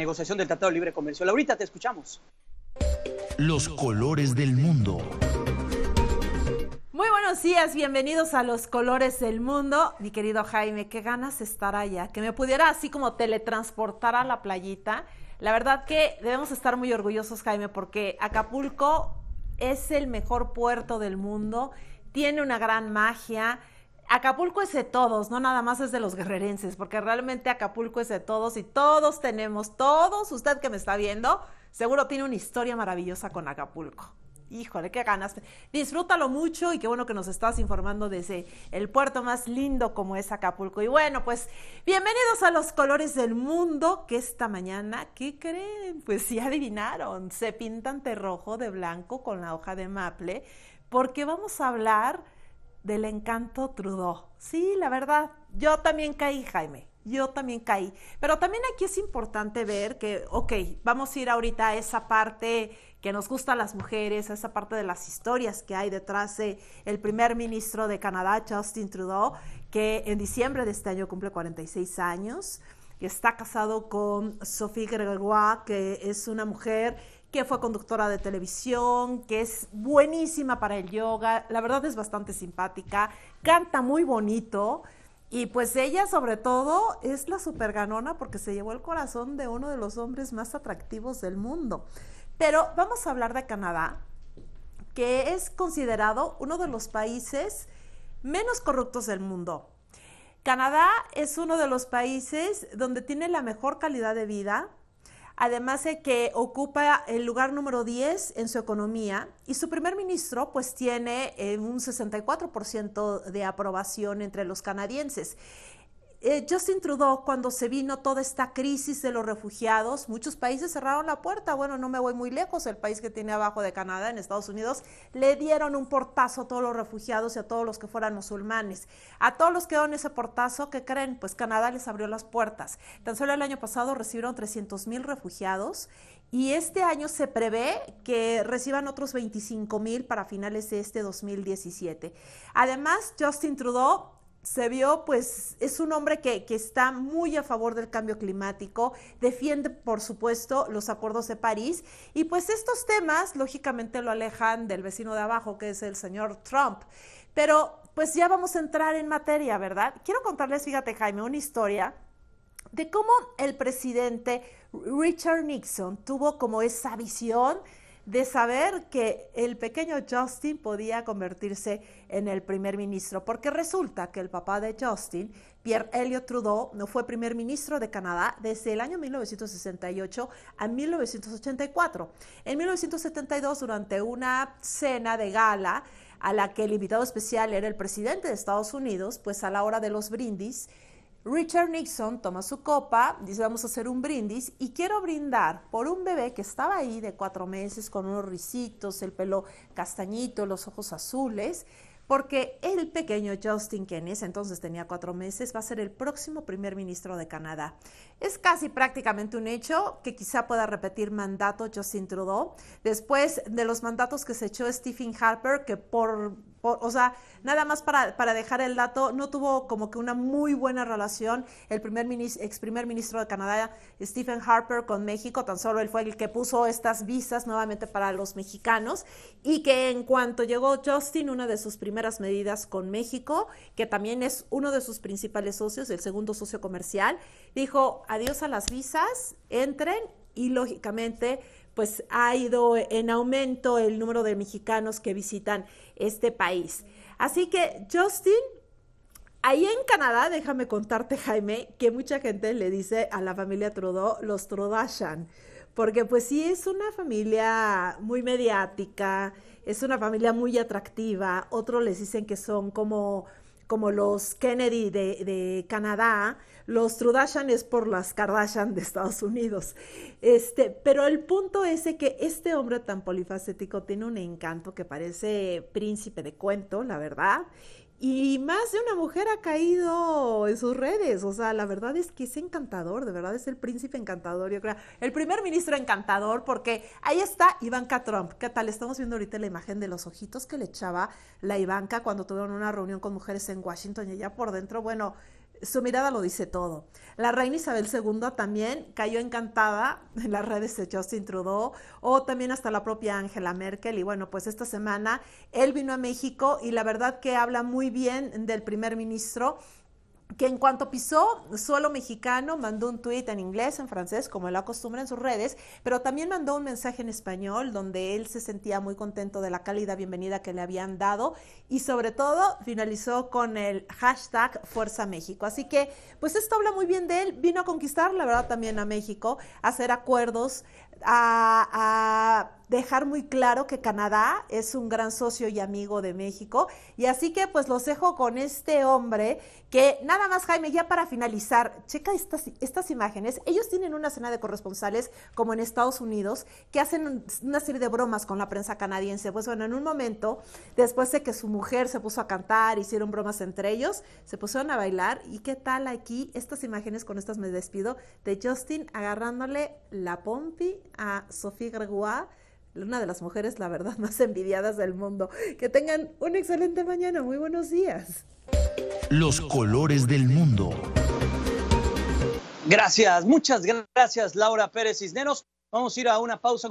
negociación del Tratado de Libre Comercio. Laurita, te escuchamos. Los colores del mundo. Muy buenos días, bienvenidos a Los Colores del Mundo. Mi querido Jaime, qué ganas estar allá, que me pudiera así como teletransportar a la playita. La verdad que debemos estar muy orgullosos, Jaime, porque Acapulco es el mejor puerto del mundo, tiene una gran magia, Acapulco es de todos, no nada más es de los guerrerenses, porque realmente Acapulco es de todos y todos tenemos, todos, usted que me está viendo, seguro tiene una historia maravillosa con Acapulco. Híjole, qué ganas, Disfrútalo mucho y qué bueno que nos estás informando desde el puerto más lindo como es Acapulco. Y bueno, pues bienvenidos a los colores del mundo que esta mañana, ¿qué creen? Pues sí adivinaron, se pintan de rojo, de blanco con la hoja de maple, porque vamos a hablar del encanto Trudeau. Sí, la verdad, yo también caí, Jaime. Yo también caí. Pero también aquí es importante ver que, ok, vamos a ir ahorita a esa parte que nos gusta a las mujeres, a esa parte de las historias que hay detrás del el primer ministro de Canadá, Justin Trudeau, que en diciembre de este año cumple 46 años, que está casado con Sophie Gregoire, que es una mujer que fue conductora de televisión, que es buenísima para el yoga, la verdad es bastante simpática, canta muy bonito. Y pues ella sobre todo es la super ganona porque se llevó el corazón de uno de los hombres más atractivos del mundo. Pero vamos a hablar de Canadá, que es considerado uno de los países menos corruptos del mundo. Canadá es uno de los países donde tiene la mejor calidad de vida, además de que ocupa el lugar número 10 en su economía y su primer ministro pues tiene eh, un 64% de aprobación entre los canadienses. Eh, Justin Trudeau, cuando se vino toda esta crisis de los refugiados, muchos países cerraron la puerta. Bueno, no me voy muy lejos, el país que tiene abajo de Canadá, en Estados Unidos, le dieron un portazo a todos los refugiados y a todos los que fueran musulmanes. A todos los que dieron ese portazo, ¿qué creen? Pues Canadá les abrió las puertas. Tan solo el año pasado recibieron 300 mil refugiados y este año se prevé que reciban otros 25 mil para finales de este 2017. Además, Justin Trudeau se vio, pues es un hombre que, está muy a favor del cambio climático, defiende, por supuesto, los acuerdos de París, y pues estos temas, lógicamente, lo alejan del vecino de abajo, que es el señor Trump. Pero, pues ya vamos a entrar en materia, ¿verdad? Quiero contarles, fíjate, Jaime, una historia de cómo el presidente Richard Nixon tuvo como esa visión de saber que el pequeño Justin podía convertirse en el primer ministro, porque resulta que el papá de Justin, Pierre Elliott Trudeau, no fue primer ministro de Canadá desde el año 1968 a 1984. En 1972, durante una cena de gala a la que el invitado especial era el presidente de Estados Unidos, pues a la hora de los brindis, Richard Nixon toma su copa, dice vamos a hacer un brindis y quiero brindar por un bebé que estaba ahí de cuatro meses con unos risitos, el pelo castañito, los ojos azules, porque el pequeño Justin, quien entonces tenía cuatro meses, va a ser el próximo primer ministro de Canadá. Es casi prácticamente un hecho que quizá pueda repetir mandato Justin Trudeau, después de los mandatos que se echó Stephen Harper, que por o sea, nada más para, para, dejar el dato, no tuvo como que una muy buena relación el primer ex primer ministro de Canadá, Stephen Harper, con México. Tan solo él fue el que puso estas visas nuevamente para los mexicanos. Y que en cuanto llegó Justin, una de sus primeras medidas con México, que también es uno de sus principales socios, el segundo socio comercial, dijo adiós a las visas, entren y lógicamente pues ha ido en aumento el número de mexicanos que visitan este país. Así que Justin, ahí en Canadá, déjame contarte Jaime, que mucha gente le dice a la familia Trudeau los Trudashan, porque pues sí es una familia muy mediática, es una familia muy atractiva, otros les dicen que son como como los Kennedy de, Canadá, los Trudashan es por las Kardashian de Estados Unidos. Este, pero el punto es que este hombre tan polifacético tiene un encanto que parece príncipe de cuento, la verdad. Y más de una mujer ha caído en sus redes. O sea, la verdad es que es encantador, de verdad es el príncipe encantador, yo creo. El primer ministro encantador, porque ahí está Ivanka Trump. ¿Qué tal? Estamos viendo ahorita la imagen de los ojitos que le echaba la Ivanka cuando tuvieron una reunión con mujeres en Washington y ella por dentro, bueno, su mirada lo dice todo. La reina Isabel II también cayó encantada en las redes de Justin intrudó. o también hasta la propia Angela Merkel. Y bueno, pues esta semana él vino a México y la verdad que habla muy bien del primer ministro que en cuanto pisó suelo mexicano, mandó un tuit en inglés, en francés, como lo acostumbra en sus redes, pero también mandó un mensaje en español donde él se sentía muy contento de la cálida bienvenida que le habían dado y sobre todo finalizó con el hashtag Fuerza México. Así que, pues esto habla muy bien de él, vino a conquistar, la verdad, también a México, a hacer acuerdos, a, dejar muy claro que Canadá es un gran socio y amigo de México. Y así que pues los dejo con este hombre que nada más Jaime, ya para finalizar, checa estas, estas imágenes. Ellos tienen una cena de corresponsales como en Estados Unidos que hacen una serie de bromas con la prensa canadiense. Pues bueno, en un momento, después de que su mujer se puso a cantar, hicieron bromas entre ellos, se pusieron a bailar. ¿Y qué tal aquí? Estas imágenes, con estas me despido, de Justin agarrándole la pompi a Sofía Gregoire, una de las mujeres, la verdad, más envidiadas del mundo. Que tengan un excelente mañana, muy buenos días. Los colores del mundo. Gracias, muchas gracias Laura Pérez Cisneros. Vamos a ir a una pausa.